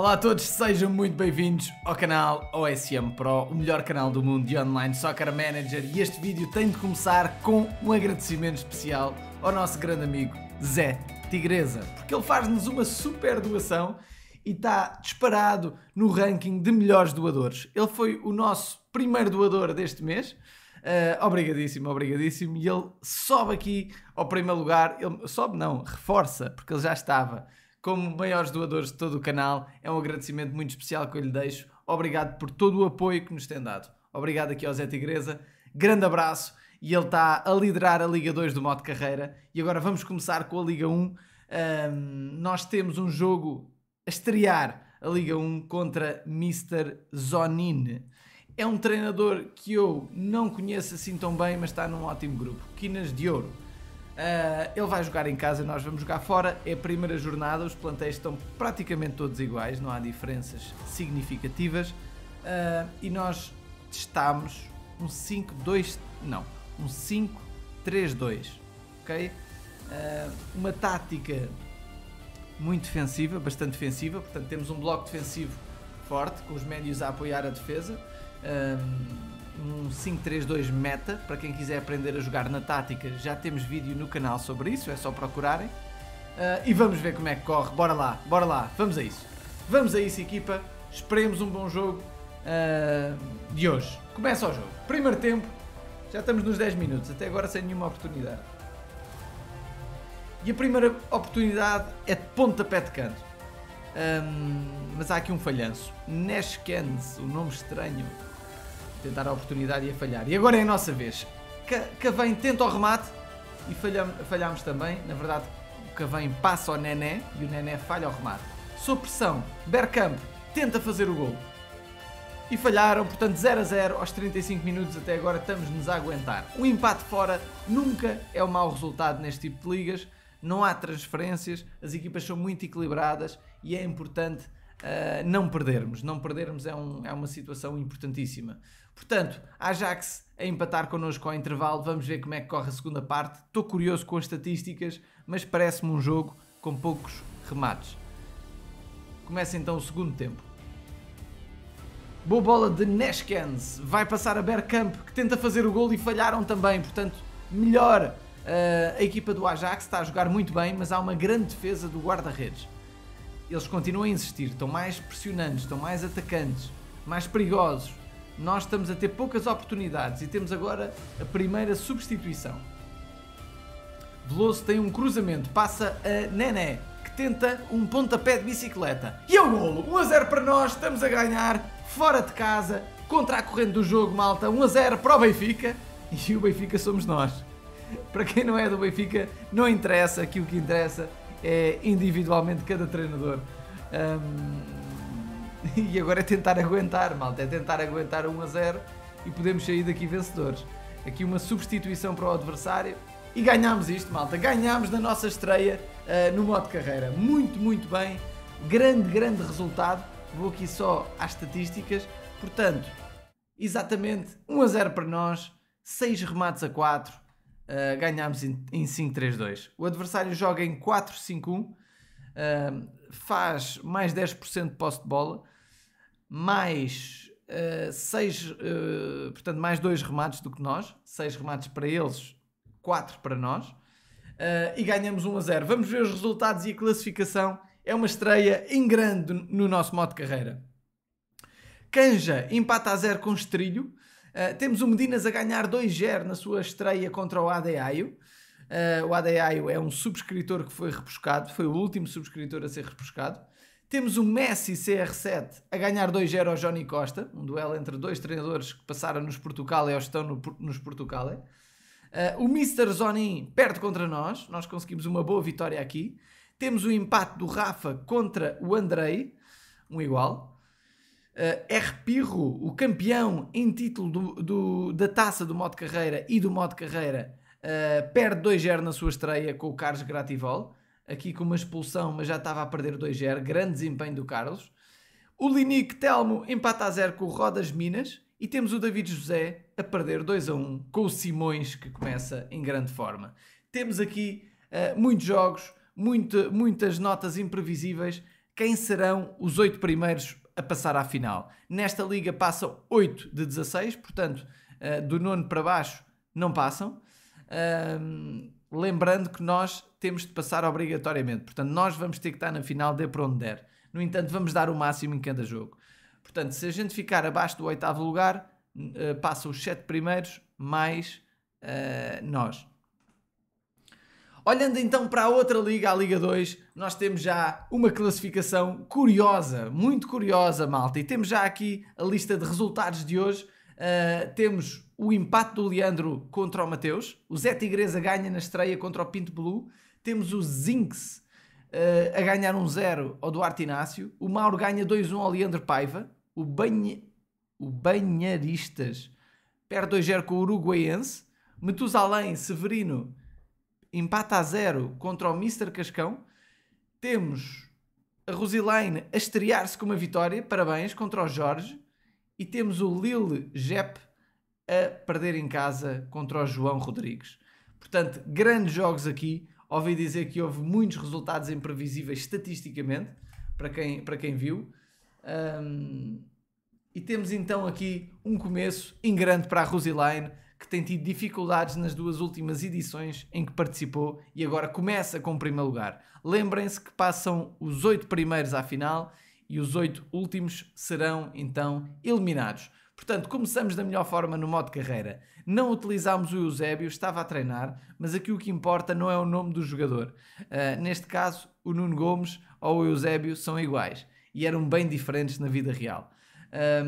Olá a todos, sejam muito bem-vindos ao canal OSM Pro, o melhor canal do mundo de online soccer manager e este vídeo tem de começar com um agradecimento especial ao nosso grande amigo Zé Tigresa, porque ele faz-nos uma super doação e está disparado no ranking de melhores doadores. Ele foi o nosso primeiro doador deste mês, Uh, obrigadíssimo, obrigadíssimo. E ele sobe aqui ao primeiro lugar. Ele sobe, não, reforça, porque ele já estava como maiores doadores de todo o canal. É um agradecimento muito especial que eu lhe deixo. Obrigado por todo o apoio que nos tem dado. Obrigado aqui ao Zé Tigresa. Grande abraço. E ele está a liderar a Liga 2 do modo carreira. E agora vamos começar com a Liga 1. Um, nós temos um jogo a estrear a Liga 1 contra Mr. Zonin. É um treinador que eu não conheço assim tão bem, mas está num ótimo grupo. Quinas de Ouro. Uh, ele vai jogar em casa, e nós vamos jogar fora. É a primeira jornada, os plantéis estão praticamente todos iguais, não há diferenças significativas. Uh, e nós testamos um 5-2, não, um 5-3-2, ok? Uh, uma tática muito defensiva, bastante defensiva, portanto temos um bloco defensivo forte, com os médios a apoiar a defesa um 5-3-2 meta, para quem quiser aprender a jogar na tática, já temos vídeo no canal sobre isso, é só procurarem. Uh, e vamos ver como é que corre, bora lá, bora lá, vamos a isso. Vamos a isso, equipa, esperemos um bom jogo uh, de hoje. Começa o jogo, primeiro tempo, já estamos nos 10 minutos, até agora sem nenhuma oportunidade. E a primeira oportunidade é de pontapé de canto. Um, mas há aqui um falhanço. Nashkens, o um nome estranho tentar a oportunidade e a falhar. E agora é a nossa vez. Cavém tenta o remate e falhamos, falhamos também. Na verdade, o Cavém passa ao Nené e o Nené falha o remate. Sob pressão, Bergkamp tenta fazer o gol. E falharam, portanto 0 a 0 aos 35 minutos até agora estamos-nos a aguentar. um empate fora nunca é um mau resultado neste tipo de ligas, não há transferências, as equipas são muito equilibradas e é importante uh, não perdermos. Não perdermos é, um, é uma situação importantíssima. Portanto, Ajax a empatar connosco ao intervalo, vamos ver como é que corre a segunda parte. Estou curioso com as estatísticas, mas parece-me um jogo com poucos remates. Começa então o segundo tempo. Boa bola de Neskens, vai passar a Bergkamp, que tenta fazer o gol e falharam também, portanto, melhor. Uh, a equipa do Ajax está a jogar muito bem, mas há uma grande defesa do guarda-redes eles continuam a insistir, estão mais pressionantes, estão mais atacantes, mais perigosos. Nós estamos a ter poucas oportunidades e temos agora a primeira substituição. Veloso tem um cruzamento, passa a Nené, que tenta um pontapé de bicicleta. E é o golo! 1 a 0 para nós, estamos a ganhar, fora de casa, contra a corrente do jogo, malta. 1 a 0 para o Benfica e o Benfica somos nós. Para quem não é do Benfica, não interessa, aqui o que interessa é individualmente cada treinador. Um, e agora é tentar aguentar, malta, é tentar aguentar 1 a 0 e podemos sair daqui vencedores. Aqui uma substituição para o adversário e ganhámos isto, malta. Ganhámos na nossa estreia uh, no modo carreira. Muito, muito bem. Grande, grande resultado. Vou aqui só às estatísticas. Portanto, exatamente 1 a 0 para nós, 6 remates a 4, Uh, ganhámos em, em 5-3-2. O adversário joga em 4-5-1, uh, eh, faz mais 10% de posse de bola, mais uh, 6, uh, portanto, mais 2 remates do que nós, 6 remates para eles, 4 para nós, eh, e ganhamos 1 0. Vamos ver os resultados e a classificação. É uma estreia em grande no nosso modo de carreira. Canja empata a 0 com Estrilho. Eh, temos o Medinas a ganhar 2-0 na sua estreia contra o Adeaio. Uh, eh, o Adeaio é um subscritor que foi repuscado, foi o último subscritor a ser repuscado. Temos o Messi CR7 a ganhar 2-0 ao Johnny Costa, um duelo entre dois treinadores que passaram nos Portugal e estão no, nos Portugal. Uh, o Mr. Zonin perde contra nós, nós conseguimos uma boa vitória aqui. Temos o empate do Rafa contra o Andrei, um igual. Eh, R. Pirro, o campeão em título do, do, da taça do modo carreira e do modo carreira, uh, perde 2-0 na sua estreia com o Carlos Grativol, aqui com uma expulsão, mas já estava a perder 2-0. Grande desempenho do Carlos. O Linique Telmo empata a 0 com o Rodas Minas. E temos o David José a perder 2-1 com o Simões, que começa em grande forma. Temos aqui uh, muitos jogos, muito, muitas notas imprevisíveis. Quem serão os oito primeiros a passar à final. Nesta liga passam 8 de 16, portanto, uh, do nono para baixo não passam. Uh, lembrando que nós temos de passar obrigatoriamente, portanto, nós vamos ter que estar na final, dê para onde der. No entanto, vamos dar o máximo em cada jogo. Portanto, se a gente ficar abaixo do oitavo lugar, uh, os sete primeiros mais eh, nós. Olhando então para a outra liga, a Liga 2, nós temos já uma classificação curiosa, muito curiosa, malta. E temos já aqui a lista de resultados de hoje. Uh, temos o empate do Leandro contra o Mateus, o Zé Tigresa ganha na estreia contra o Pinto Blue, temos o Zinx uh, a ganhar 1-0 um ao Duarte Inácio, o Mauro ganha 2-1 ao Leandro Paiva, o, banha... o Banharistas perde 2-0 com o Uruguaiense, Metusalém Severino empata a zero contra o Mr. Cascão. Temos a Rosilaine a estrear-se com uma vitória, parabéns, contra o Jorge. E temos o Lil Jep a perder em casa contra o João Rodrigues. Portanto, grandes jogos aqui. Ouvi dizer que houve muitos resultados imprevisíveis estatisticamente, para quem, para quem viu. Um, e temos então aqui um começo em grande para a Rosiline que tem tido dificuldades nas duas últimas edições em que participou e agora começa com o primeiro lugar. Lembrem-se que passam os oito primeiros à final e os oito últimos serão então eliminados. Portanto, começamos da melhor forma no modo carreira. Não utilizámos o Eusébio, estava a treinar, mas aqui o que importa não é o nome do jogador. Uh, neste caso, o Nuno Gomes ou o Eusébio são iguais e eram bem diferentes na vida real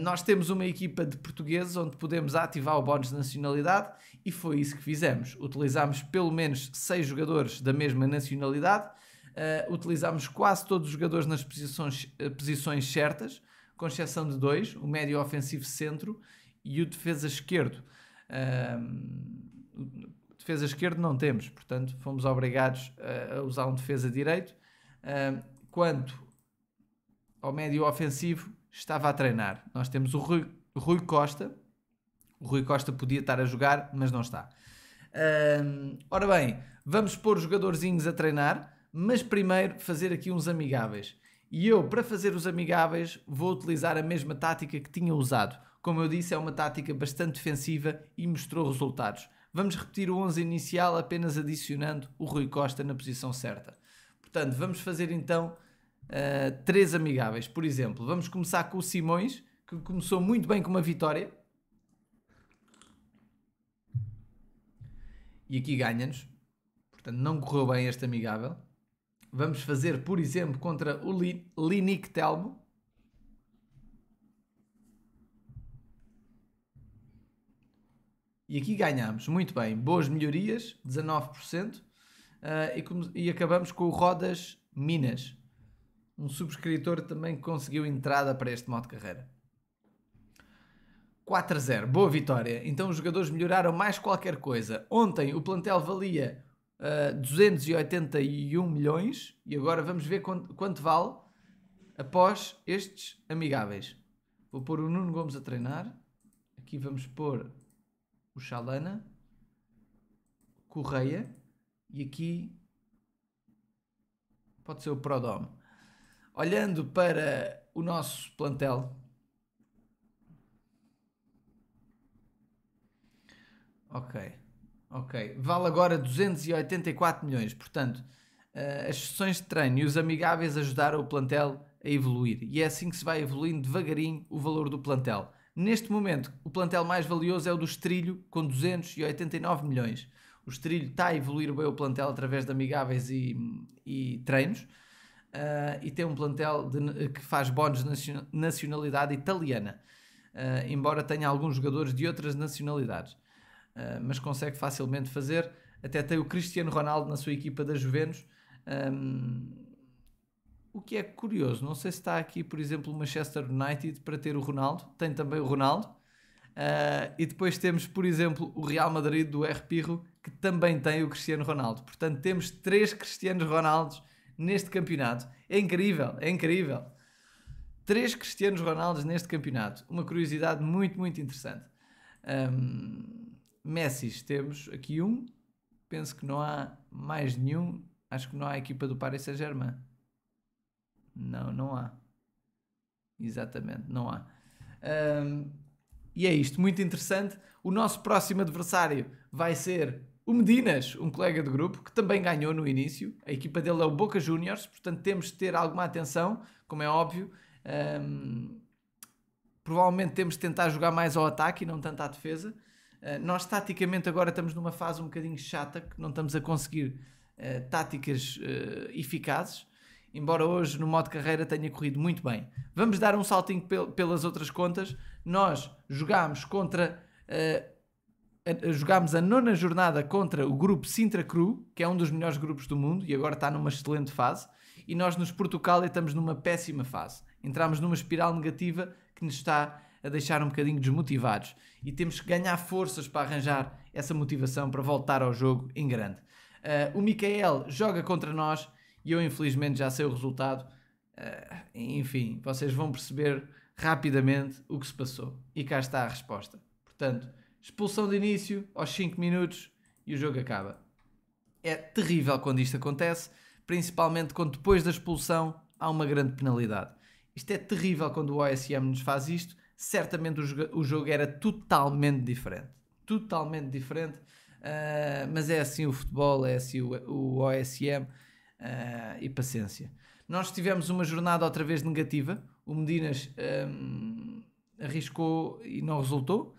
nós temos uma equipa de portugueses onde podemos ativar o bónus de nacionalidade e foi isso que fizemos. Utilizámos pelo menos seis jogadores da mesma nacionalidade, uh, utilizámos quase todos os jogadores nas posições, eh, posições certas, com exceção de dois, o médio ofensivo centro e o defesa esquerdo. defesa esquerdo não temos, portanto fomos obrigados eh, a, usar um defesa direito. quanto ao médio ofensivo, estava a treinar. Nós temos o Rui, Rui Costa. O Rui Costa podia estar a jogar, mas não está. Hum, ora bem, vamos pôr os jogadorzinhos a treinar, mas primeiro fazer aqui uns amigáveis. E eu, para fazer os amigáveis, vou utilizar a mesma tática que tinha usado. Como eu disse, é uma tática bastante defensiva e mostrou resultados. Vamos repetir o 11 inicial apenas adicionando o Rui Costa na posição certa. Portanto, vamos fazer então eh, três amigáveis. Por exemplo, vamos começar com o Simões, que começou muito bem com uma vitória. E aqui ganha-nos. Portanto, não correu bem este amigável. Vamos fazer, por exemplo, contra o Linic Telmo. E aqui ganhamos muito bem. Boas melhorias, 19%. Uh, eh, e, e acabamos com o Rodas Minas um subscritor também conseguiu entrada para este modo de carreira. 4-0, boa vitória. Então os jogadores melhoraram mais qualquer coisa. Ontem o plantel valia uh, ah, 281 milhões e agora vamos ver quanto, quanto vale após estes amigáveis. Vou pôr o Nuno Gomes a treinar. Aqui vamos pôr o Chalana, Correia e aqui pode ser o Prodome olhando para o nosso plantel. Ok, ok. Vale agora 284 milhões. Portanto, eh, as sessões de treino e os amigáveis ajudaram o plantel a evoluir. E é assim que se vai evoluindo devagarinho o valor do plantel. Neste momento, o plantel mais valioso é o do Estrilho, com 289 milhões. O Estrilho está a evoluir bem o plantel através de amigáveis e, e treinos uh, e tem um plantel de, que faz bónus de nacionalidade italiana, uh, embora tenha alguns jogadores de outras nacionalidades, ah, mas consegue facilmente fazer. Até tem o Cristiano Ronaldo na sua equipa da Juventus. Um, o que é curioso, não sei se está aqui, por exemplo, o Manchester United para ter o Ronaldo, tem também o Ronaldo. Uh, e depois temos, por exemplo, o Real Madrid do R. Pirro, que também tem o Cristiano Ronaldo. Portanto, temos três Cristianos Ronaldos neste campeonato. É incrível, é incrível. Três Cristianos Ronaldos neste campeonato. Uma curiosidade muito, muito interessante. Um, Messi, temos aqui um. Penso que não há mais nenhum. Acho que não há a equipa do Paris Saint-Germain. Não, não há. Exatamente, não há. Um, e é isto, muito interessante. O nosso próximo adversário vai ser o Medinas, um colega de grupo, que também ganhou no início. A equipa dele é o Boca Juniors, portanto temos de ter alguma atenção, como é óbvio. Um, provavelmente temos de tentar jogar mais ao ataque e não tanto à defesa. Uh, nós, taticamente, agora estamos numa fase um bocadinho chata, que não estamos a conseguir uh, táticas uh, eficazes. Embora hoje, no modo carreira, tenha corrido muito bem. Vamos dar um saltinho pel pelas outras contas. Nós jogámos contra jogámos a nona jornada contra o grupo Sintra Cru, que é um dos melhores grupos do mundo e agora está numa excelente fase. E nós, nos Portugal, estamos numa péssima fase. Entramos numa espiral negativa que nos está a deixar um bocadinho desmotivados. E temos que ganhar forças para arranjar essa motivação para voltar ao jogo em grande. Uh, o Mikael joga contra nós e eu, infelizmente, já sei o resultado. Uh, enfim, vocês vão perceber rapidamente o que se passou. E cá está a resposta. Portanto expulsão de início aos 5 minutos e o jogo acaba. É terrível quando isto acontece, principalmente quando depois da expulsão há uma grande penalidade. Isto é terrível quando o OSM nos faz isto. Certamente o jogo, era totalmente diferente. Totalmente diferente. Uh, mas é assim o futebol, é assim o, o OSM uh, ah, e paciência. Nós tivemos uma jornada outra vez negativa. O Medinas um, ah, arriscou e não resultou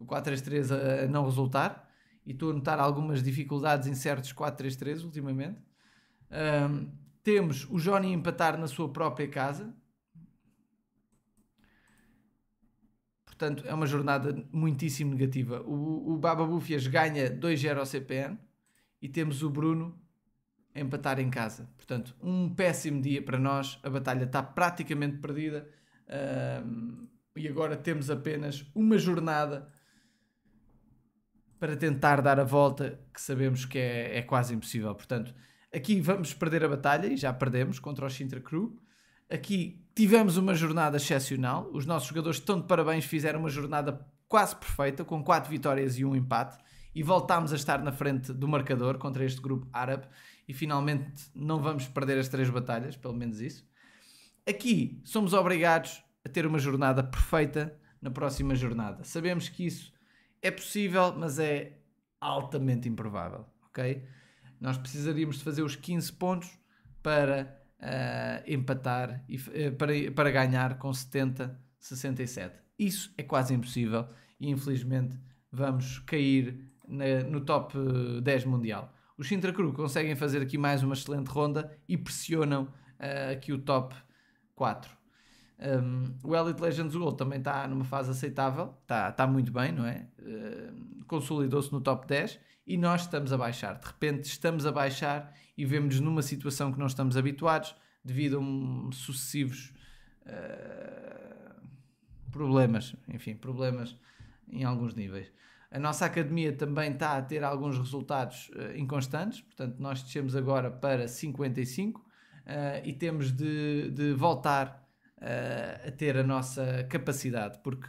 o 4-3-3 a não resultar e estou a notar algumas dificuldades em certos 4-3-3 ultimamente. Um, temos o Johnny empatar na sua própria casa. Portanto, é uma jornada muitíssimo negativa. O, o Baba Bufias ganha 2-0 ao CPN e temos o Bruno empatar em casa. Portanto, um péssimo dia para nós. A batalha está praticamente perdida. Um, e agora temos apenas uma jornada para tentar dar a volta que sabemos que é, é quase impossível. Portanto, aqui vamos perder a batalha e já perdemos contra o Sintra Crew. Aqui tivemos uma jornada excepcional. Os nossos jogadores estão de parabéns, fizeram uma jornada quase perfeita, com 4 vitórias e um empate. E voltámos a estar na frente do marcador contra este grupo árabe. E finalmente não vamos perder as três batalhas, pelo menos isso. Aqui somos obrigados a ter uma jornada perfeita na próxima jornada. Sabemos que isso é possível, mas é altamente improvável, ok? Nós precisaríamos de fazer os 15 pontos para uh, empatar e eh, para, para ganhar com 70, 67. Isso é quase impossível e infelizmente vamos cair na, no top 10 eh, mundial. Os Sintra Cru conseguem fazer aqui mais uma excelente ronda e pressionam uh, aqui o top 4. Um, o Elite Legends Gold também está numa fase aceitável, está tá muito bem, não é? Uh, Consolidou-se no top 10 e nós estamos a baixar. De repente estamos a baixar e vemos-nos numa situação que não estamos habituados devido a um, sucessivos uh, problemas, enfim, problemas em alguns níveis. A nossa academia também está a ter alguns resultados uh, inconstantes, portanto, nós descemos agora para 55 ah, e temos de, de voltar uh, a ter a nossa capacidade, porque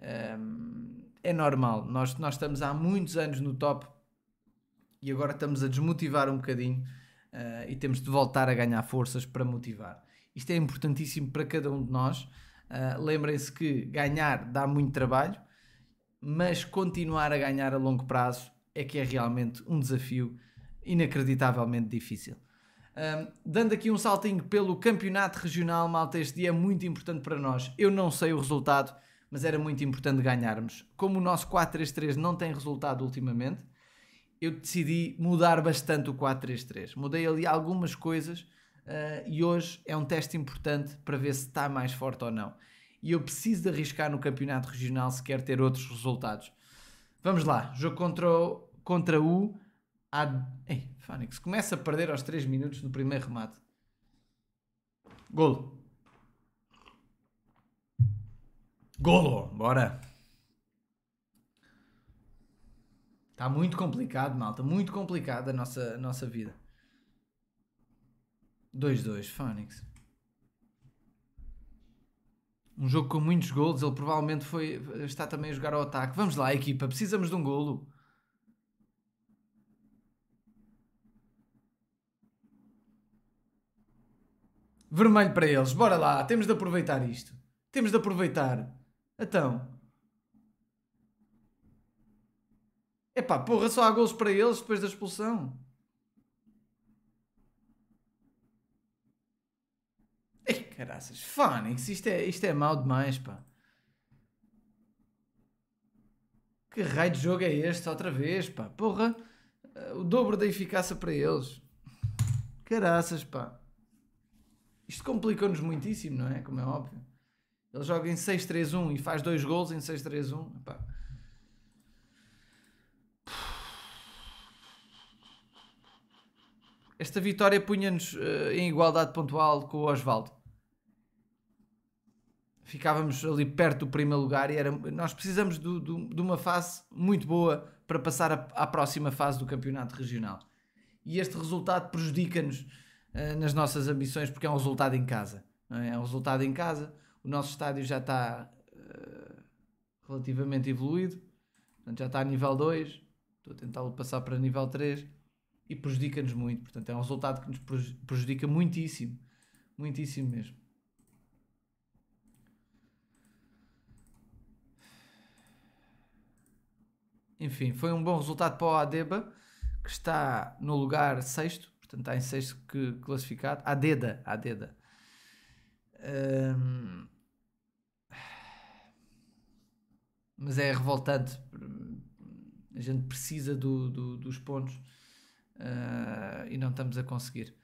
ehm, é normal, nós, nós estamos há muitos anos no top e agora estamos a desmotivar um bocadinho uh, e temos de voltar a ganhar forças para motivar. Isto é importantíssimo para cada um de nós. Uh, Lembrem-se que ganhar dá muito trabalho, mas continuar a ganhar a longo prazo é que é realmente um desafio inacreditavelmente difícil. Um, dando aqui um saltinho pelo campeonato regional, malta, este dia é muito importante para nós. Eu não sei o resultado, mas era muito importante ganharmos. Como o nosso 4-3-3 não tem resultado ultimamente, eu decidi mudar bastante o 4-3-3. Mudei ali algumas coisas uh, e hoje é um teste importante para ver se está mais forte ou não. E eu preciso de arriscar no campeonato regional se quer ter outros resultados. Vamos lá, jogo contra o, contra o Há... Ei, Fónix, começa a perder aos 3 minutos do primeiro remate. Golo. Golo, bora. Está muito complicado, malta. Muito complicado a nossa, a nossa vida. 2-2, Fónix. Um jogo com muitos golos. Ele provavelmente foi, está também a jogar ao ataque. Vamos lá, equipa. Precisamos de um golo. vermelho para eles. Bora lá, temos de aproveitar isto. Temos de aproveitar. Então. Epá, porra, só há gols para eles depois da expulsão. Ei, caraças, Fónix, isto é, isto é mau demais, pá. Que raio de jogo é este, outra vez, pá. Porra, eh, o dobro da eficácia para eles. Caraças, pá. Isto complicou-nos muitíssimo, não é? Como é óbvio. Ele joga em 6-3-1 e faz dois gols em 6-3-1. Esta vitória punha-nos uh, em igualdade pontual com o Osvaldo. Ficávamos ali perto do primeiro lugar e era, nós precisamos do, do, de uma fase muito boa para passar a, à próxima fase do campeonato regional. E este resultado prejudica-nos eh, nas nossas ambições, porque é um resultado em casa. É? é? um resultado em casa. O nosso estádio já está uh, relativamente evoluído, portanto, já está a nível 2. Estou a tentá-lo passar para nível 3 e prejudica-nos muito. Portanto, é um resultado que nos prejudica muitíssimo, muitíssimo mesmo. Enfim, foi um bom resultado para o Adeba, que está no lugar sexto, Portanto, está em sexto que, classificado. À deda, à deda. Um, mas é revoltante. A gente precisa do, do, dos pontos uh, e não estamos a conseguir.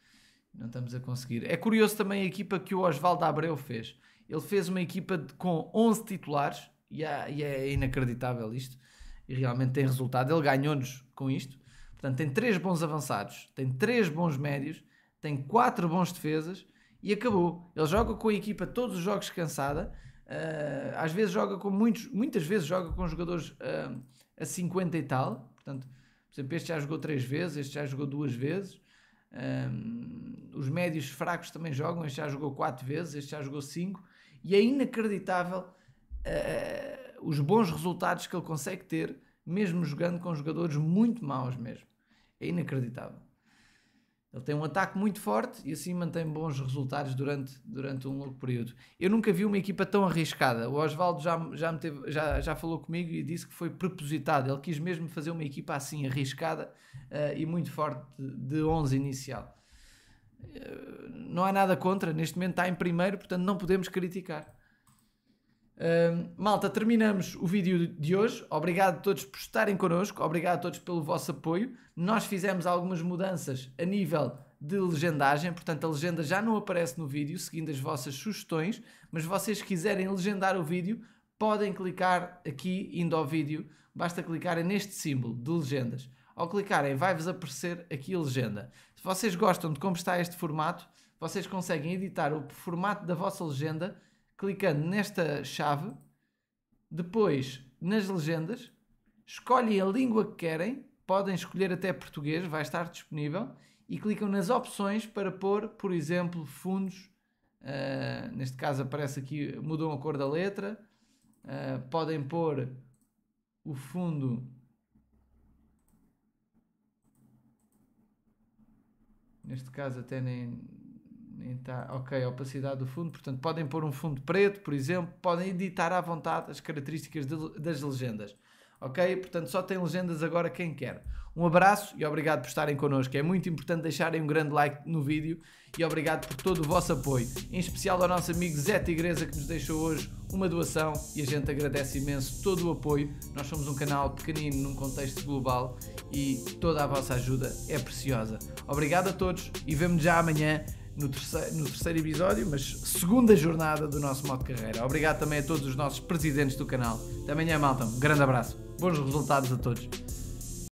Não estamos a conseguir. É curioso também a equipa que o Osvaldo Abreu fez. Ele fez uma equipa de, com 11 titulares e é, e é inacreditável isto. E realmente tem resultado. Ele ganhou-nos com isto. Portanto, tem três bons avançados, tem três bons médios, tem quatro bons defesas e acabou. Ele joga com a equipa todos os jogos cansada. Uh, às vezes joga com muitos, muitas vezes joga com jogadores uh, a 50 e tal. Portanto, por exemplo, este já jogou três vezes, este já jogou duas vezes. Um, eh, os médios fracos também jogam. Este já jogou 4 vezes, este já jogou 5. E é inacreditável uh, os bons resultados que ele consegue ter, mesmo jogando com jogadores muito maus mesmo é inacreditável. Ele tem um ataque muito forte e assim mantém bons resultados durante, durante um longo período. Eu nunca vi uma equipa tão arriscada. O Oswaldo já, já, teve, já, já falou comigo e disse que foi propositado. Ele quis mesmo fazer uma equipa assim arriscada uh, e muito forte de 11 inicial. Uh, não há nada contra. Neste momento está em primeiro, portanto não podemos criticar. Uh, malta, terminamos o vídeo de hoje. Obrigado a todos por estarem connosco, obrigado a todos pelo vosso apoio. Nós fizemos algumas mudanças a nível de legendagem, portanto a legenda já não aparece no vídeo, seguindo as vossas sugestões, mas vocês quiserem legendar o vídeo, podem clicar aqui indo ao vídeo, basta clicarem neste símbolo de legendas. Ao clicarem vai-vos aparecer aqui a legenda. Se vocês gostam de como está este formato, vocês conseguem editar o formato da vossa legenda clicando nesta chave, depois nas legendas, escolhem a língua que querem, podem escolher até português, vai estar disponível, e clicam nas opções para pôr, por exemplo, fundos. Uh, neste caso aparece aqui, mudam a cor da letra. Uh, podem pôr o fundo neste caso até nem então, ok, opacidade do fundo. Portanto, podem pôr um fundo preto, por exemplo, podem editar à vontade as características de, das legendas. Ok? Portanto, só tem legendas agora quem quer. Um abraço e obrigado por estarem connosco. É muito importante deixarem um grande like no vídeo e obrigado por todo o vosso apoio. Em especial ao nosso amigo Zé Tigresa que nos deixou hoje uma doação e a gente agradece imenso todo o apoio. Nós somos um canal pequenino num contexto global e toda a vossa ajuda é preciosa. Obrigado a todos e vemo-nos já amanhã no terceiro, no terceiro episódio, mas segunda jornada do nosso modo carreira. Obrigado também a todos os nossos presidentes do canal. Também é malta. Um grande abraço. Bons resultados a todos.